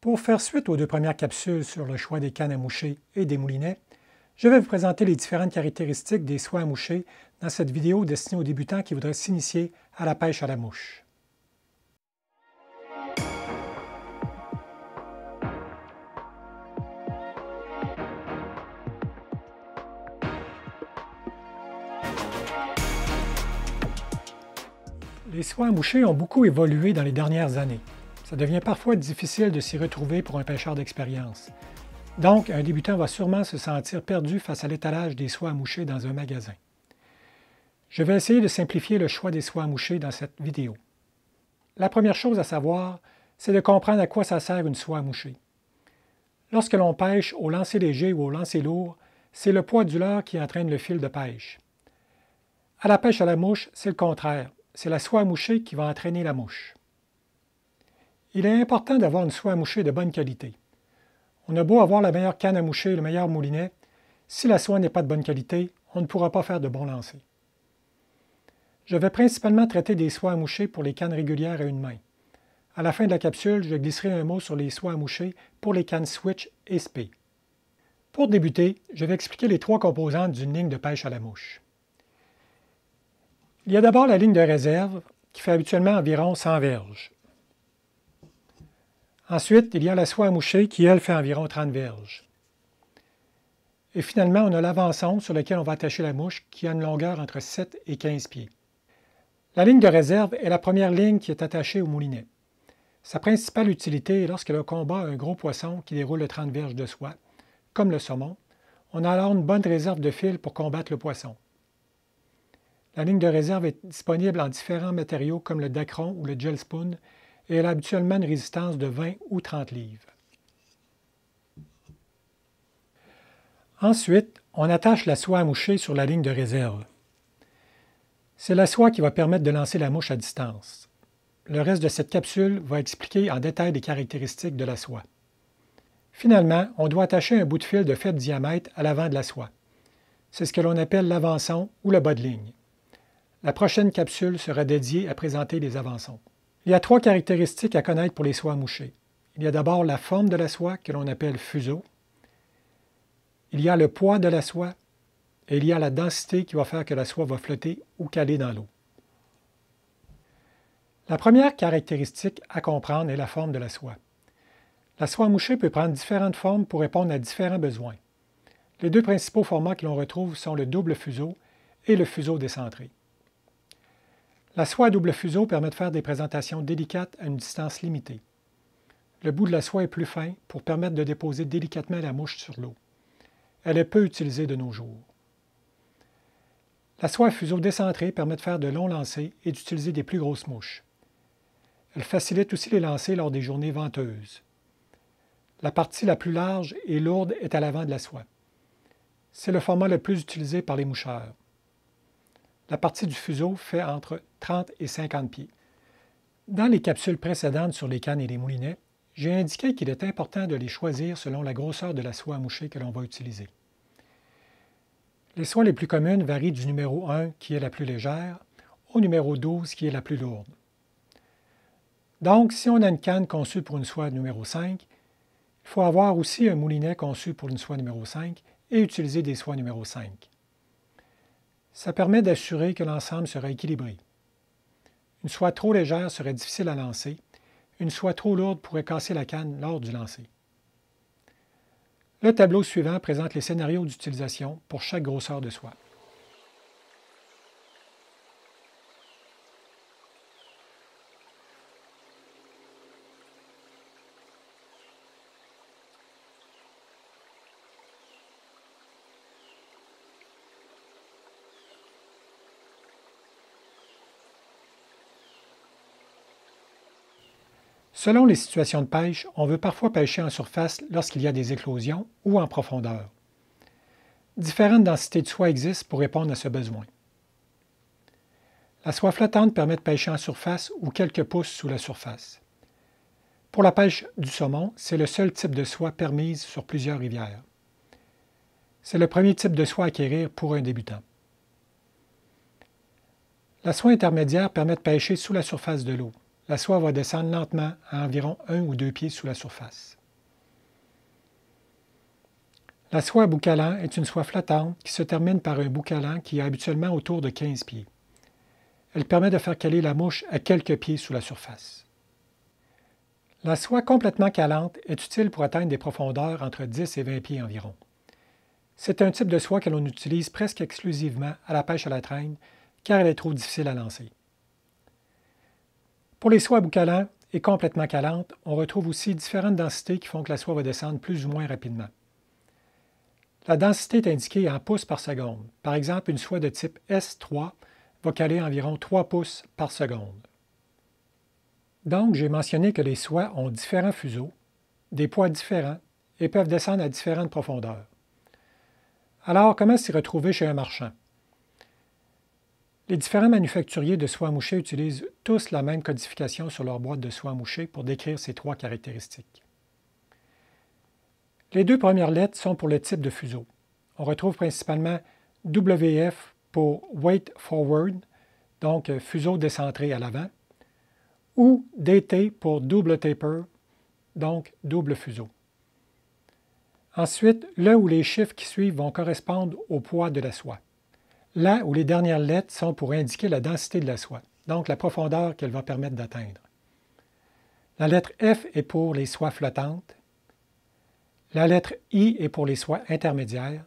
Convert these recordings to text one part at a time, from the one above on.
Pour faire suite aux deux premières capsules sur le choix des cannes à moucher et des moulinets, je vais vous présenter les différentes caractéristiques des soins à moucher dans cette vidéo destinée aux débutants qui voudraient s'initier à la pêche à la mouche. Les soies à moucher ont beaucoup évolué dans les dernières années. Ça devient parfois difficile de s'y retrouver pour un pêcheur d'expérience. Donc, un débutant va sûrement se sentir perdu face à l'étalage des soies à moucher dans un magasin. Je vais essayer de simplifier le choix des soies à moucher dans cette vidéo. La première chose à savoir, c'est de comprendre à quoi ça sert une soie à moucher. Lorsque l'on pêche au lancer léger ou au lancer lourd, c'est le poids du leurre qui entraîne le fil de pêche. À la pêche à la mouche, c'est le contraire. C'est la soie à moucher qui va entraîner la mouche il est important d'avoir une soie à moucher de bonne qualité. On a beau avoir la meilleure canne à moucher et le meilleur moulinet, si la soie n'est pas de bonne qualité, on ne pourra pas faire de bons lancers. Je vais principalement traiter des soies à moucher pour les cannes régulières à une main. À la fin de la capsule, je glisserai un mot sur les soies à moucher pour les cannes Switch et SP. Pour débuter, je vais expliquer les trois composantes d'une ligne de pêche à la mouche. Il y a d'abord la ligne de réserve, qui fait habituellement environ 100 verges. Ensuite, il y a la soie à moucher qui, elle, fait environ 30 verges. Et finalement, on a l'avançon sur lequel on va attacher la mouche qui a une longueur entre 7 et 15 pieds. La ligne de réserve est la première ligne qui est attachée au moulinet. Sa principale utilité est lorsqu'elle combat un gros poisson qui déroule le 30 verges de soie, comme le saumon. On a alors une bonne réserve de fil pour combattre le poisson. La ligne de réserve est disponible en différents matériaux comme le dacron ou le gel et elle a habituellement une résistance de 20 ou 30 livres. Ensuite, on attache la soie à moucher sur la ligne de réserve. C'est la soie qui va permettre de lancer la mouche à distance. Le reste de cette capsule va expliquer en détail les caractéristiques de la soie. Finalement, on doit attacher un bout de fil de faible diamètre à l'avant de la soie. C'est ce que l'on appelle l'avançon ou le bas de ligne. La prochaine capsule sera dédiée à présenter les avançons. Il y a trois caractéristiques à connaître pour les soies mouchées. Il y a d'abord la forme de la soie que l'on appelle fuseau. Il y a le poids de la soie et il y a la densité qui va faire que la soie va flotter ou caler dans l'eau. La première caractéristique à comprendre est la forme de la soie. La soie mouchée peut prendre différentes formes pour répondre à différents besoins. Les deux principaux formats que l'on retrouve sont le double fuseau et le fuseau décentré. La soie à double fuseau permet de faire des présentations délicates à une distance limitée. Le bout de la soie est plus fin pour permettre de déposer délicatement la mouche sur l'eau. Elle est peu utilisée de nos jours. La soie à fuseau décentrée permet de faire de longs lancers et d'utiliser des plus grosses mouches. Elle facilite aussi les lancers lors des journées venteuses. La partie la plus large et lourde est à l'avant de la soie. C'est le format le plus utilisé par les moucheurs. La partie du fuseau fait entre 30 et 50 pieds. Dans les capsules précédentes sur les cannes et les moulinets, j'ai indiqué qu'il est important de les choisir selon la grosseur de la soie à moucher que l'on va utiliser. Les soies les plus communes varient du numéro 1, qui est la plus légère, au numéro 12, qui est la plus lourde. Donc, si on a une canne conçue pour une soie numéro 5, il faut avoir aussi un moulinet conçu pour une soie numéro 5 et utiliser des soies numéro 5. Ça permet d'assurer que l'ensemble sera équilibré. Une soie trop légère serait difficile à lancer. Une soie trop lourde pourrait casser la canne lors du lancer. Le tableau suivant présente les scénarios d'utilisation pour chaque grosseur de soie. Selon les situations de pêche, on veut parfois pêcher en surface lorsqu'il y a des éclosions ou en profondeur. Différentes densités de soie existent pour répondre à ce besoin. La soie flottante permet de pêcher en surface ou quelques pouces sous la surface. Pour la pêche du saumon, c'est le seul type de soie permise sur plusieurs rivières. C'est le premier type de soie à acquérir pour un débutant. La soie intermédiaire permet de pêcher sous la surface de l'eau la soie va descendre lentement à environ un ou deux pieds sous la surface. La soie à est une soie flottante qui se termine par un boucalant qui est habituellement autour de 15 pieds. Elle permet de faire caler la mouche à quelques pieds sous la surface. La soie complètement calante est utile pour atteindre des profondeurs entre 10 et 20 pieds environ. C'est un type de soie que l'on utilise presque exclusivement à la pêche à la traîne car elle est trop difficile à lancer. Pour les soies à et complètement calantes, on retrouve aussi différentes densités qui font que la soie va descendre plus ou moins rapidement. La densité est indiquée en pouces par seconde. Par exemple, une soie de type S3 va caler environ 3 pouces par seconde. Donc, j'ai mentionné que les soies ont différents fuseaux, des poids différents et peuvent descendre à différentes profondeurs. Alors, comment s'y retrouver chez un marchand? Les différents manufacturiers de soie mouchée utilisent tous la même codification sur leur boîte de soie mouchée pour décrire ces trois caractéristiques. Les deux premières lettres sont pour le type de fuseau. On retrouve principalement WF pour Weight Forward, donc fuseau décentré à l'avant, ou DT pour double taper, donc double fuseau. Ensuite, le ou les chiffres qui suivent vont correspondre au poids de la soie là où les dernières lettres sont pour indiquer la densité de la soie, donc la profondeur qu'elle va permettre d'atteindre. La lettre F est pour les soies flottantes. La lettre I est pour les soies intermédiaires.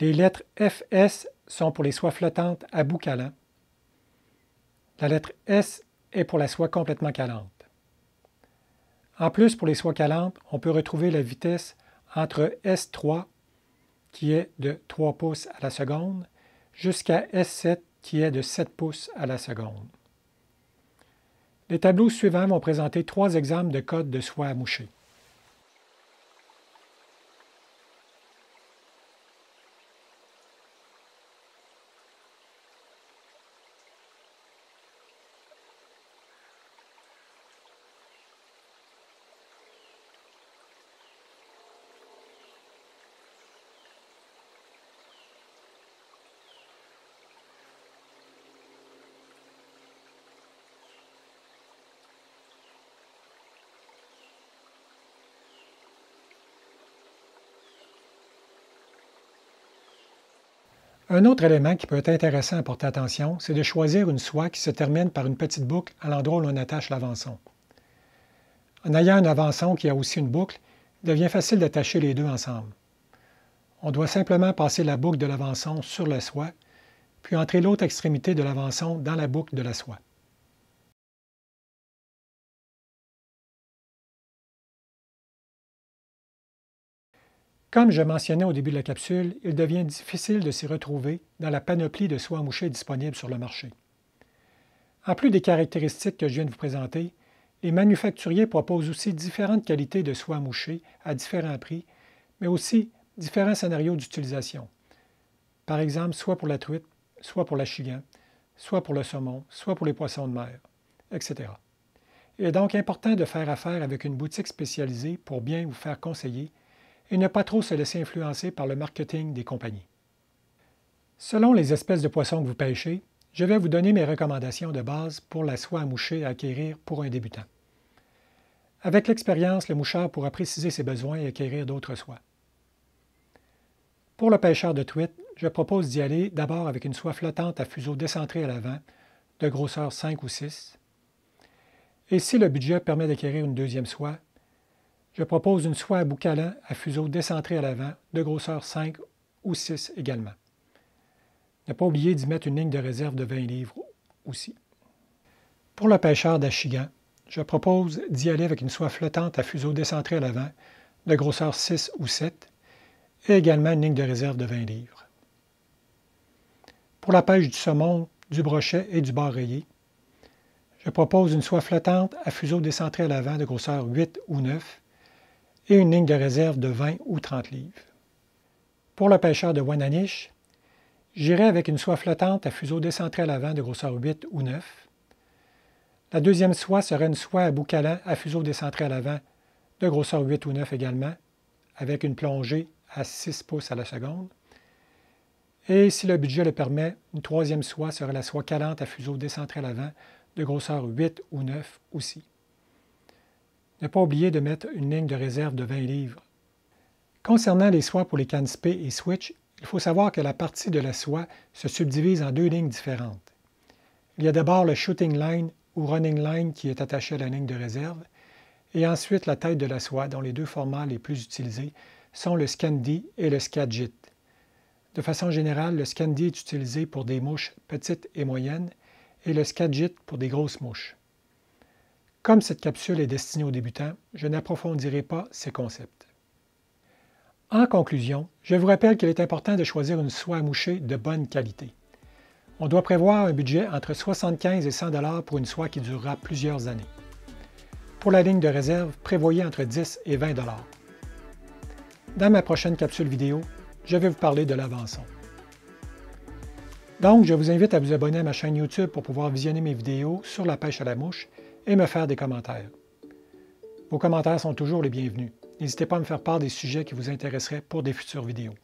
Les lettres FS sont pour les soies flottantes à bout calant. La lettre S est pour la soie complètement calante. En plus, pour les soies calantes, on peut retrouver la vitesse entre S3 qui est de 3 pouces à la seconde jusqu'à S7 qui est de 7 pouces à la seconde. Les tableaux suivants vont présenter trois exemples de codes de soie à moucher. Un autre élément qui peut être intéressant à porter attention, c'est de choisir une soie qui se termine par une petite boucle à l'endroit où l'on attache l'avançon. En ayant un avançon qui a aussi une boucle, il devient facile d'attacher les deux ensemble. On doit simplement passer la boucle de l'avançon sur la soie, puis entrer l'autre extrémité de l'avançon dans la boucle de la soie. Comme je mentionnais au début de la capsule, il devient difficile de s'y retrouver dans la panoplie de soies mouchée disponibles sur le marché. En plus des caractéristiques que je viens de vous présenter, les manufacturiers proposent aussi différentes qualités de soie mouchée à différents prix, mais aussi différents scénarios d'utilisation. Par exemple, soit pour la truite, soit pour la chigan, soit pour le saumon, soit pour les poissons de mer, etc. Il est donc important de faire affaire avec une boutique spécialisée pour bien vous faire conseiller et ne pas trop se laisser influencer par le marketing des compagnies. Selon les espèces de poissons que vous pêchez, je vais vous donner mes recommandations de base pour la soie à moucher à acquérir pour un débutant. Avec l'expérience, le moucheur pourra préciser ses besoins et acquérir d'autres soies. Pour le pêcheur de truite, je propose d'y aller d'abord avec une soie flottante à fuseau décentré à l'avant, de grosseur 5 ou 6. Et si le budget permet d'acquérir une deuxième soie, je propose une soie à boucalan à fuseau décentré à l'avant, de grosseur 5 ou 6 également. Ne pas oublier d'y mettre une ligne de réserve de 20 livres aussi. Pour le pêcheur d'Achigan, je propose d'y aller avec une soie flottante à fuseau décentré à l'avant, de grosseur 6 ou 7, et également une ligne de réserve de 20 livres. Pour la pêche du saumon, du brochet et du bar rayé, je propose une soie flottante à fuseau décentré à l'avant de grosseur 8 ou 9, et une ligne de réserve de 20 ou 30 livres. Pour le pêcheur de Wananish, j'irai avec une soie flottante à fuseau décentré à l'avant de grosseur 8 ou 9. La deuxième soie serait une soie à bout calant à fuseau décentré à l'avant de grosseur 8 ou 9 également, avec une plongée à 6 pouces à la seconde. Et si le budget le permet, une troisième soie serait la soie calante à fuseau décentré à l'avant de grosseur 8 ou 9 aussi ne pas oublier de mettre une ligne de réserve de 20 livres. Concernant les soies pour les cannes SP et Switch, il faut savoir que la partie de la soie se subdivise en deux lignes différentes. Il y a d'abord le shooting line ou running line qui est attaché à la ligne de réserve, et ensuite la tête de la soie dont les deux formats les plus utilisés sont le Scandi et le Scadjit. De façon générale, le Scandi est utilisé pour des mouches petites et moyennes et le Scadjit pour des grosses mouches. Comme cette capsule est destinée aux débutants, je n'approfondirai pas ces concepts. En conclusion, je vous rappelle qu'il est important de choisir une soie à moucher de bonne qualité. On doit prévoir un budget entre 75 et 100 dollars pour une soie qui durera plusieurs années. Pour la ligne de réserve, prévoyez entre 10 et 20 dollars. Dans ma prochaine capsule vidéo, je vais vous parler de l'avançon. Donc, je vous invite à vous abonner à ma chaîne YouTube pour pouvoir visionner mes vidéos sur la pêche à la mouche et me faire des commentaires. Vos commentaires sont toujours les bienvenus. N'hésitez pas à me faire part des sujets qui vous intéresseraient pour des futures vidéos.